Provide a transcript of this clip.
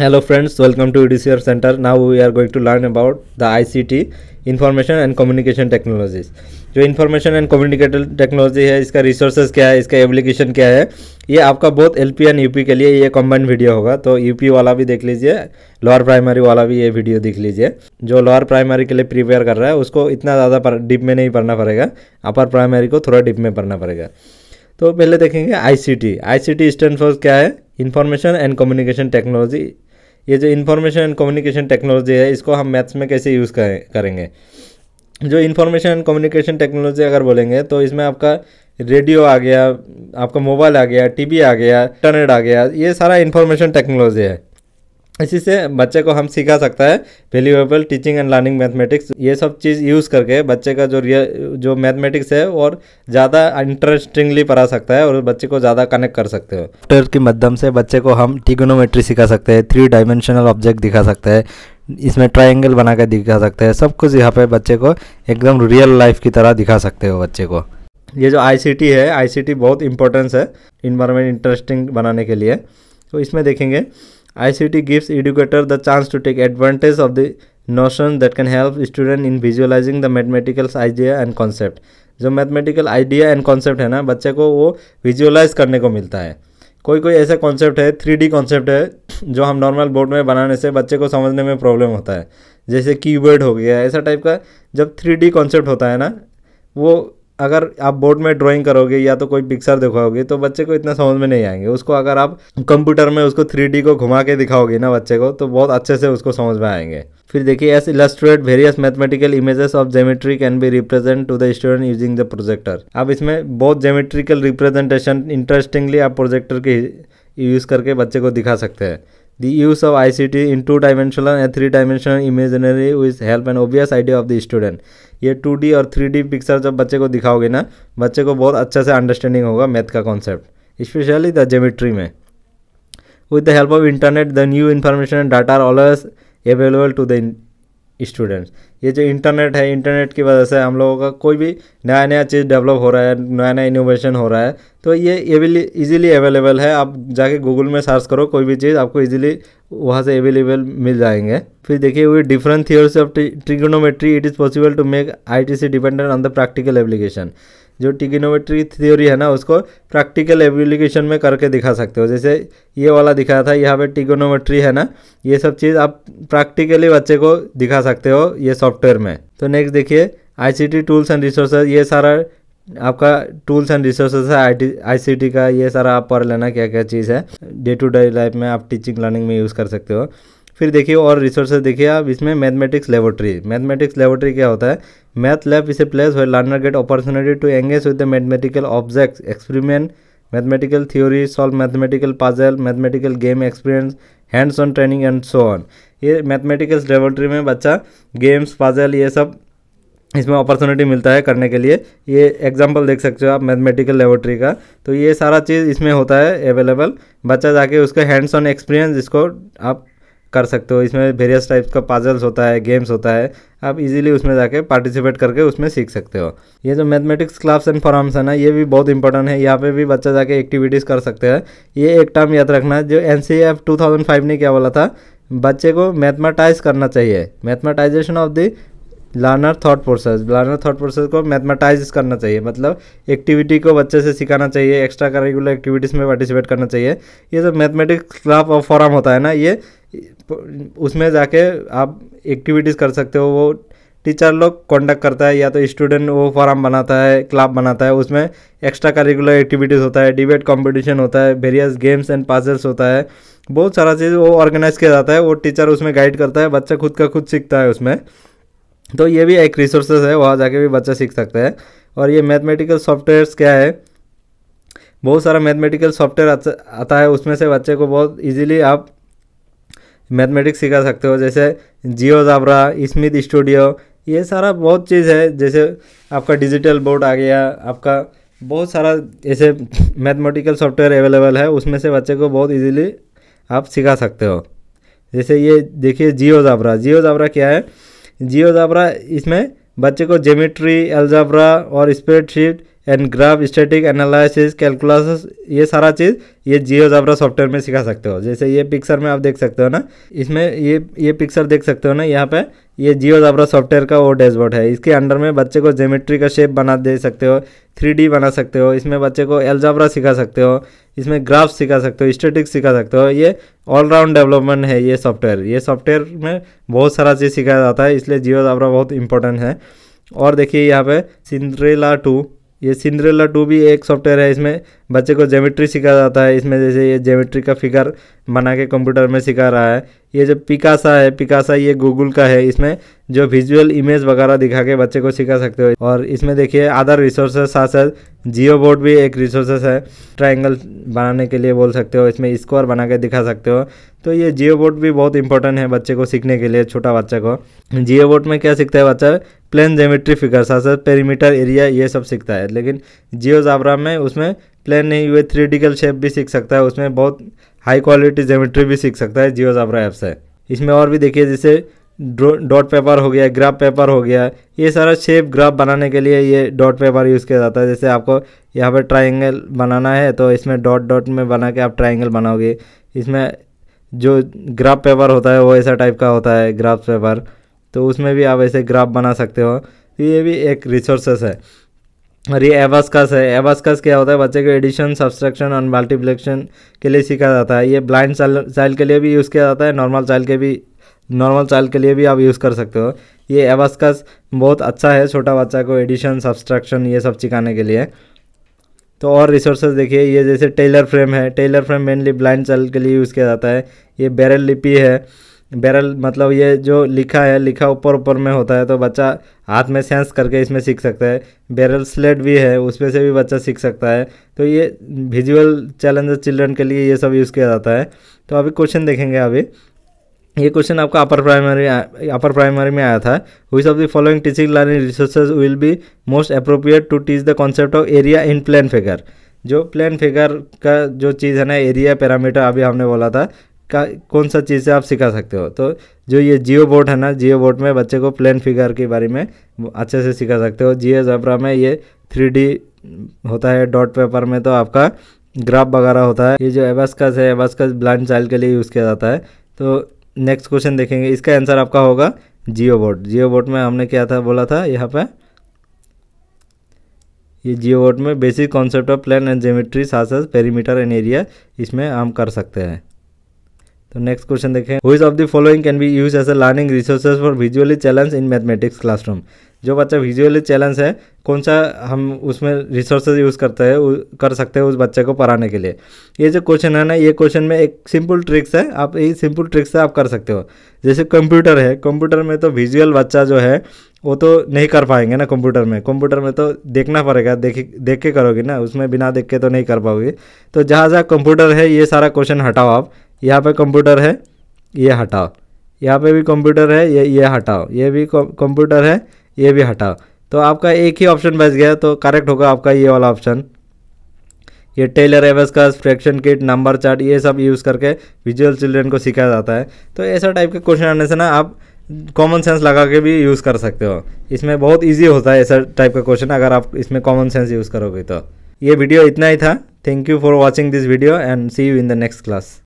Hello friends, welcome to UDCR Center. Now we are going to learn about the ICT, Information and Communication Technologies. जो information and communicator technology है इसका resources क्या है इसका application क्या है ये आपका बहुत एल पी एंड पी के लिए ये कम्बाइंड वीडियो होगा तो यूपी वाला भी देख लीजिए लोअर प्राइमरी वाला भी ये वीडियो देख लीजिए जो लोअर प्राइमरी के लिए प्रिपेयर कर रहा है उसको इतना ज़्यादा डीप में नहीं पढ़ना पड़ेगा अपर प्राइमरी को थोड़ा डीप में पढ़ना पड़ेगा तो पहले देखेंगे I C T stand for क्या है इन्फॉर्मेशन एंड कम्युनिकेशन टेक्नोलॉजी ये जो इन्फॉर्मेशन एंड कम्युनिकेशन टेक्नोलॉजी है इसको हम मैथ्स में कैसे यूज़ करेंगे जो इन्फॉर्मेशन एंड कम्युनिकेशन टेक्नोलॉजी अगर बोलेंगे तो इसमें आपका रेडियो आ गया आपका मोबाइल आ गया टीवी आ गया इंटरनेट आ गया ये सारा इन्फॉर्मेशन टेक्नोलॉजी है इसी से बच्चे को हम सिखा सकता है valuable teaching and learning mathematics ये सब चीज़ यूज़ करके बच्चे का जो रियल जो मैथमेटिक्स है और ज़्यादा इंटरेस्टिंगली पढ़ा सकता है और बच्चे को ज़्यादा कनेक्ट कर सकते हो सॉफ्टवेयर के माध्यम से बच्चे को हम टिगोनोमेट्री सिखा सकते हैं थ्री डायमेंशनल ऑब्जेक्ट दिखा सकते हैं इसमें ट्राइंगल बना कर दिखा सकते हैं सब कुछ यहाँ पर बच्चे को एकदम रियल लाइफ की तरह दिखा सकते हो बच्चे को ये जो टी है टी बहुत इंपॉर्टेंस है इन्वायरमेंट इंटरेस्टिंग बनाने के लिए तो इसमें देखेंगे ICT gives educator the chance to take advantage of the notion that can help student in visualizing the mathematical idea and concept जो मैथमेटिकल आइडिया एंड कॉन्सेप्ट है ना बच्चे को वो विजुअलाइज करने को मिलता है कोई कोई ऐसा कॉन्सेप्ट है थ्री डी कॉन्सेप्ट है जो हम नॉर्मल बोर्ड में बनाने से बच्चे को समझने में प्रॉब्लम होता है जैसे कीवर्ड हो गया ऐसा टाइप का जब थ्री डी कॉन्सेप्ट होता है ना वो अगर आप बोर्ड में ड्राइंग करोगे या तो कोई पिक्चर दिखाओगे तो बच्चे को इतना समझ में नहीं आएंगे उसको अगर आप कंप्यूटर में उसको थ्री को घुमा के दिखाओगे ना बच्चे को तो बहुत अच्छे से उसको समझ में आएंगे फिर देखिए as illustrate various mathematical images of geometry can be represent to the student using the projector आप इसमें बहुत जेमेट्रिकल रिप्रेजेंटेशन इंटरेस्टिंगली आप प्रोजेक्टर के यूज़ करके बच्चे को दिखा सकते हैं The use of ICT in two-dimensional and three-dimensional imaginary with help and obvious idea of the student. ये 2D और 3D पिक्चर जब बच्चे को दिखाओगे ना बच्चे को बहुत अच्छा से अंडरस्टैंडिंग होगा मैथ का कॉन्सेप्ट स्पेशली द जेमिट्री में with the help of internet the new information and data are always available to the students ये जो इंटरनेट है इंटरनेट की वजह से हम लोगों का कोई भी नया नया चीज़ डेवलप हो रहा है नया नया इनोवेशन हो रहा है तो ये इजीली अवेलेबल है आप जाके गूगल में सर्च करो कोई भी चीज़ आपको इजीली वहाँ से अवेलेबल मिल जाएंगे फिर देखिए हुई different theories of trigonometry it is possible to make I T C dependent on the practical application जो टिगिनोमेट्री थ्योरी है ना उसको प्रैक्टिकल एप्लीकेशन में करके दिखा सकते हो जैसे ये वाला दिखाया था यहाँ पे टिगोनोमेट्री है ना ये सब चीज़ आप प्रैक्टिकली बच्चे को दिखा सकते हो ये सॉफ्टवेयर में तो नेक्स्ट देखिए आईसीटी टूल्स एंड रिसोर्सेज ये सारा आपका टूल्स एंड रिसोर्सेज है आई टी का ये सारा आप पढ़ लेना क्या क्या चीज़ है डे टू डे लाइफ में आप टीचिंग लर्निंग में यूज़ कर सकते हो फिर देखिए और रिसोर्सेज देखिए आप इसमें मैथमेटिक्स लेबोरेटरी मैथमेटिक्स लेबोरेटरी क्या होता है मैथ लैब इसे प्लेस हुए learner get opportunity to engage with the mathematical objects experiment mathematical theory solve mathematical puzzle mathematical game experience hands on training and so on ये mathematicals laboratory में बच्चा games पाजल ये सब इसमें अपॉर्चुनिटी मिलता है करने के लिए ये एग्जांपल देख सकते हो आप मैथमेटिकल लेबोरेटरी का तो ये सारा चीज़ इसमें होता है अवेलेबल बच्चा जाके उसका हैंड्स ऑन एक्सपीरियंस इसको आप कर सकते हो इसमें वेरियस टाइप्स का पाजल्स होता है गेम्स होता है आप इजीली उसमें जाके पार्टिसिपेट करके उसमें सीख सकते हो ये जो मैथमेटिक्स क्लास एंड फॉर्म्स है ना ये भी बहुत इंपॉर्टेंट है यहाँ पे भी बच्चा जाके एक्टिविटीज़ कर सकते हैं ये एक टर्म याद रखना जो N C F two thousand five ने क्या बोला था बच्चे को मैथमेटाइज करना चाहिए mathematisation of the learner thought process learner thought process को मैथमेटाइज करना चाहिए मतलब एक्टिविटी को बच्चे से सिखाना चाहिए एक्स्ट्रा करिकुलर एक्टिविटीज़ में पार्टिसिपेट करना चाहिए ये जो मैथमेटिक्स क्लाफ और फॉरम होता है ना ये उसमें जाके आप एक्टिविटीज़ कर सकते हो वो टीचर लोग कॉन्डक्ट करता है या तो स्टूडेंट वो फॉर्म बनाता है क्लब बनाता है उसमें एक्स्ट्रा करिकुलर एक्टिविटीज़ होता है डिबेट कंपटीशन होता है वेरियस गेम्स एंड पाजल्स होता है बहुत सारा चीज़ वो ऑर्गेनाइज किया जाता है वो टीचर उसमें गाइड करता है बच्चा खुद का खुद सीखता है उसमें तो ये भी एक रिसोर्सेज है वहाँ जाके भी बच्चा सीख सकता है और ये मैथमेटिकल सॉफ्टवेयर्स क्या है बहुत सारा मैथमेटिकल सॉफ्टवेयर आता है उसमें से बच्चे को बहुत ईजिली आप मैथमेटिक्स सिखा सकते हो जैसे जियो जाबरा स्मिथ स्टूडियो ये सारा बहुत चीज़ है जैसे आपका डिजिटल बोर्ड आ गया आपका बहुत सारा ऐसे मैथमेटिकल सॉफ्टवेयर अवेलेबल है उसमें से बच्चे को बहुत इजीली आप सिखा सकते हो जैसे ये देखिए जियो जाबरा जियो जाबरा क्या है जियो जाबरा इसमें बच्चे को जेमेट्री अलजाबरा और spreadsheet and graph static analysis calculus ये सारा चीज़ ये जियो जबरा सॉफ्टवेयर में सिखा सकते हो जैसे ये पिक्चर में आप देख सकते हो ना इसमें ये ये पिक्चर देख सकते हो ना यहाँ पे ये जियो जबरा सॉफ्टवेयर का वो डैशबोर्ड है इसके अंडर में बच्चे को जोमेट्री का शेप बना दे सकते हो थ्री बना सकते हो इसमें बच्चे को एलजाबरा सिखा सकते हो इसमें ग्राफ सिखा सकते हो स्टेटिक्स सिखा सकते हो ये ऑलराउंड डेवलपमेंट है ये सॉफ्टवेयर ये सॉफ्टवेयर में बहुत सारा चीज़ सिखाया जाता है इसलिए जियो जबरा बहुत इंपॉर्टेंट है और देखिए यहाँ पे सिंड्रेला टू ये सिंड्रेला टू भी एक सॉफ्टवेयर है इसमें बच्चे को ज्योमेट्री सिखा जाता है इसमें जैसे ये ज्योमेट्री का फिगर बना के कंप्यूटर में सिखा रहा है ये जो पिकासा है पिकासा ये गूगल का है इसमें जो विजुअल इमेज वगैरह दिखा के बच्चे को सिखा सकते हो और इसमें देखिए अदर रिसोर्सेज साथ साथ जियो बोर्ड भी एक रिसोर्सेस है ट्राइंगल बनाने के लिए बोल सकते हो इसमें स्क्वायर बना के दिखा सकते हो तो ये जियो बोर्ड भी बहुत इंपॉर्टेंट है बच्चे को सीखने के लिए छोटा बच्चे को जियो बोर्ड में क्या सीखता है बच्चा प्लेन जोमेट्री साथ साथ पेरीमीटर एरिया ये सब सीखता है लेकिन जियो जाबरा में उसमें प्लेन नहीं हुए थ्रीडिकल शेप भी सीख सकता है उसमें बहुत हाई क्वालिटी जोमेट्री भी सीख सकता है जियो जाबरा ऐप से इसमें और भी देखिए जैसे डॉट पेपर हो गया ग्राफ पेपर हो गया ये सारा शेप ग्राफ बनाने के लिए ये डॉट पेपर यूज़ किया जाता है जैसे आपको यहाँ पर ट्राइंगल बनाना है तो इसमें डॉट डॉट में बना के आप ट्राइंगल बनाओगे इसमें जो ग्राफ पेपर होता है वो ऐसा टाइप का होता है ग्राफ पेपर तो उसमें भी आप ऐसे ग्राफ बना सकते हो तो ये भी एक रिसोर्सेस है और ये एवास्कस है एवास्कस क्या होता है बच्चे को एडिशन सब्सट्रक्शन और मल्टीप्लिकेशन के लिए सीखा जाता है ये ब्लाइंड चाइल्ड के लिए भी यूज़ किया जाता है नॉर्मल चाइल्ड के भी नॉर्मल चाइल्ड के लिए भी आप यूज़ कर सकते हो ये एवास्कस बहुत अच्छा है छोटा बच्चा को एडिशन सब्सट्रक्शन ये सब सिखाने के लिए तो और रिसोर्सेज देखिए ये जैसे टेलर फ्रेम है Taylor frame mainly blind child के लिए यूज़ किया जाता है ये बैरल लिपि है बैरल मतलब ये जो लिखा है लिखा ऊपर ऊपर में होता है तो बच्चा हाथ में सेंस करके इसमें सीख सकता है बैरल स्लेट भी है उसमें से भी बच्चा सीख सकता है तो ये विजुअल चैलेंज चिल्ड्रन के लिए ये सब यूज़ किया जाता है तो अभी क्वेश्चन देखेंगे अभी ये क्वेश्चन आपका अपर प्राइमरी अपर प्राइमरी में आया था which of the following teaching learning resources will be most appropriate to teach the concept of area in plane figure जो प्लान फिगर का जो चीज़ है ना एरिया पैरामीटर अभी हमने बोला था का कौन सा चीज़ें आप सिखा सकते हो तो जो ये जियो बोर्ड है ना जियो बोर्ड में बच्चे को प्लेन फिगर के बारे में अच्छे से सिखा सकते हो जियो जबरा में ये थ्री होता है डॉट पेपर में तो आपका ग्राफ वगैरह होता है ये जो एबास्कस है एबास्कस ब्लाइंड चाइल्ड के लिए यूज़ किया जाता है तो नेक्स्ट क्वेश्चन देखेंगे इसका आंसर आपका होगा जियो बोर्ड जियो बोर्ड में हमने क्या था बोला था यहाँ पर ये जियो बोर्ड में basic concept of plane and geometry साथ साथ पेरीमीटर एंड एरिया इसमें हम कर सकते हैं तो नेक्स्ट क्वेश्चन देखें which of the following can be use as a learning resources for visually challenge in mathematics classroom जो बच्चा विजुअली चैलेंज है कौन सा हम उसमें रिसोर्सेज यूज़ करते हैं कर सकते हैं उस बच्चे को पढ़ाने के लिए ये जो क्वेश्चन है ना ये क्वेश्चन में एक सिंपल ट्रिक्स है आप ये सिंपल ट्रिक्स से आप कर सकते हो जैसे कंप्यूटर है कंप्यूटर में तो विजुअल बच्चा जो है वो तो नहीं कर पाएंगे ना कंप्यूटर में कंप्यूटर में तो देखना पड़ेगा देख देख के करोगे ना उसमें बिना देख के तो नहीं कर पाओगे तो जहाँ जहाँ कंप्यूटर है ये सारा क्वेश्चन हटाओ आप यहाँ पे कंप्यूटर है ये हटाओ यहाँ पे भी कंप्यूटर है ये ये हटाओ ये भी कंप्यूटर है ये भी हटाओ तो आपका एक ही ऑप्शन बच गया तो करेक्ट होगा आपका ये वाला ऑप्शन ये टेलर एवस का फ्रैक्शन किट नंबर चार्ट ये सब यूज़ करके विजुअल चिल्ड्रेन को सिखाया जाता है तो ऐसा टाइप के क्वेश्चन आने से ना आप कॉमन सेंस लगा के भी यूज़ कर सकते हो इसमें बहुत इजी होता है ऐसा टाइप का क्वेश्चन अगर आप इसमें कॉमन सेंस यूज़ करोगे तो ये वीडियो इतना ही था thank you for watching this video and see you in the next class